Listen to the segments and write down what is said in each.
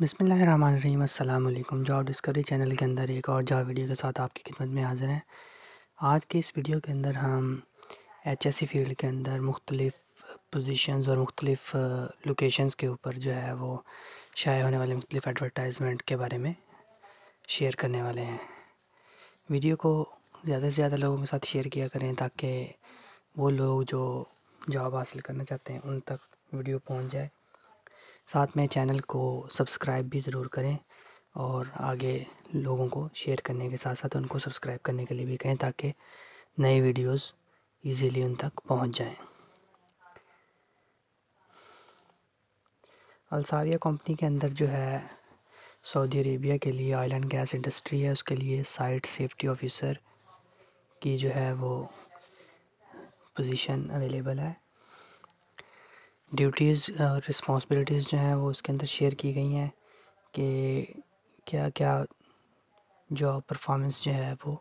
बसमीम अल्लाम job discovery channel के अंदर एक और जॉब वीडियो के साथ आपकी खिदमत में हाज़िर हैं आज के इस वीडियो के अंदर हम एच एस सी फील्ड के अंदर मुख्तलिफ़ पोजीशंस और मुख्तलिफ़ लोकेशंस के ऊपर जो है वो शाये होने वाले मुख्तलिफ़ एडवर्टाइजमेंट के बारे में शेयर करने वाले हैं वीडियो को ज़्यादा से ज़्यादा लोगों के साथ शेयर किया करें ताकि वो लोग जो जॉब हासिल करना चाहते हैं उन तक वीडियो पहुँच जाए साथ में चैनल को सब्सक्राइब भी ज़रूर करें और आगे लोगों को शेयर करने के साथ साथ उनको सब्सक्राइब करने के लिए भी कहें ताकि नए वीडियोस इजीली उन तक पहुंच जाएं। अलसारिया कंपनी के अंदर जो है सऊदी अरेबिया के लिए ऑयल एंड गैस इंडस्ट्री है उसके लिए साइट सेफ्टी ऑफिसर की जो है वो पोजीशन अवेलेबल है ड्यूटीज़ और रिस्पॉन्सिबिलिटीज़ जो हैं वो उसके अंदर शेयर की गई हैं कि क्या क्या जॉब परफॉर्मेंस जो है वो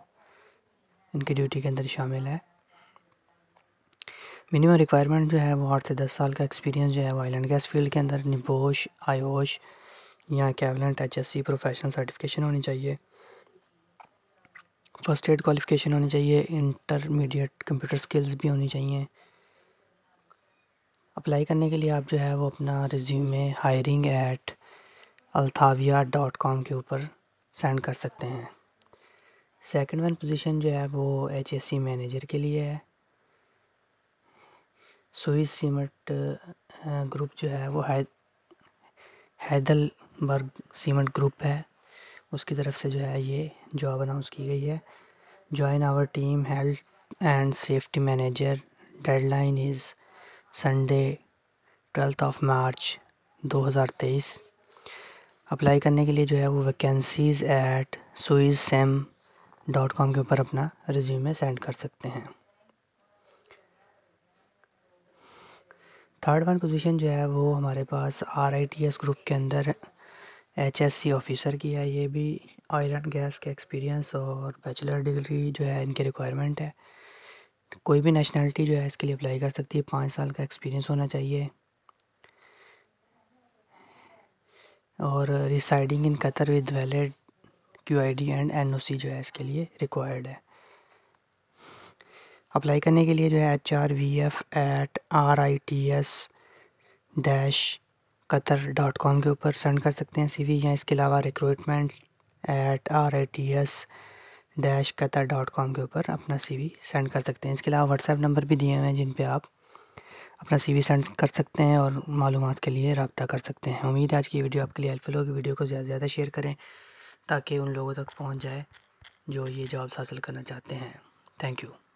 इनकी ड्यूटी के अंदर शामिल है मिनिमम रिक्वायरमेंट जो है वो आठ से दस साल का एक्सपीरियंस जो है वो आइलैंड गैस फील्ड के अंदर निबोश आयोश या equivalent H S C professional certification होनी चाहिए फर्स्ट एड क्वालिफिकेशन होनी चाहिए इंटरमीडिएट कंप्यूटर स्किल्स भी होनी चाहिए अप्लाई करने के लिए आप जो है वो अपना रिज्यूमे हायरिंग एट अल्थाविया डॉट कॉम के ऊपर सेंड कर सकते हैं सेकंड वन पोजीशन जो है वो एच एस सी मैनेजर के लिए है सुइस सीमेंट ग्रुप जो है वो है, बर्ग सीमेंट ग्रुप है उसकी तरफ से जो है ये जॉब अनाउंस की गई है join our team health and safety manager deadline is Sunday twelfth of March 2023 apply करने के लिए जो है वो वैकेंसीज़ एट सुइज सेम डॉट कॉम के ऊपर अपना रिज्यूमे सेंड कर सकते हैं थर्ड वन पोजीशन जो है वो हमारे पास R I T S group के अंदर एच एस सी ऑफिसर की है ये भी ऑयल एंड गैस के एक्सपीरियंस और बैचलर डिग्री जो है इनके रिक्वायरमेंट है तो कोई भी नेशनैलिटी जो है इसके लिए अप्लाई कर सकती है पाँच साल का एक्सपीरियंस होना चाहिए और residing in Qatar with valid Q I D and N O C जो है इसके लिए रिक्वायर्ड है अप्लाई करने के लिए जो है H R V F at R I T S dash Qatar dot com के ऊपर सेंड कर सकते हैं सी वी या इसके अलावा recruitment at R I T S dash Qatar dot com के ऊपर अपना सीवी सेंड कर सकते हैं इसके अलावा व्हाट्सएप नंबर भी दिए हुए हैं जिन पे आप अपना सीवी सेंड कर सकते हैं और मालूम के लिए रबता कर सकते हैं उम्मीद है आज की वीडियो आपके लिए हेल्पफुल होगी वीडियो को ज़्यादा से ज़्यादा शेयर करें ताकि उन लोगों तक पहुँच जाए जो ये जॉब्स हासिल करना चाहते हैं थैंक यू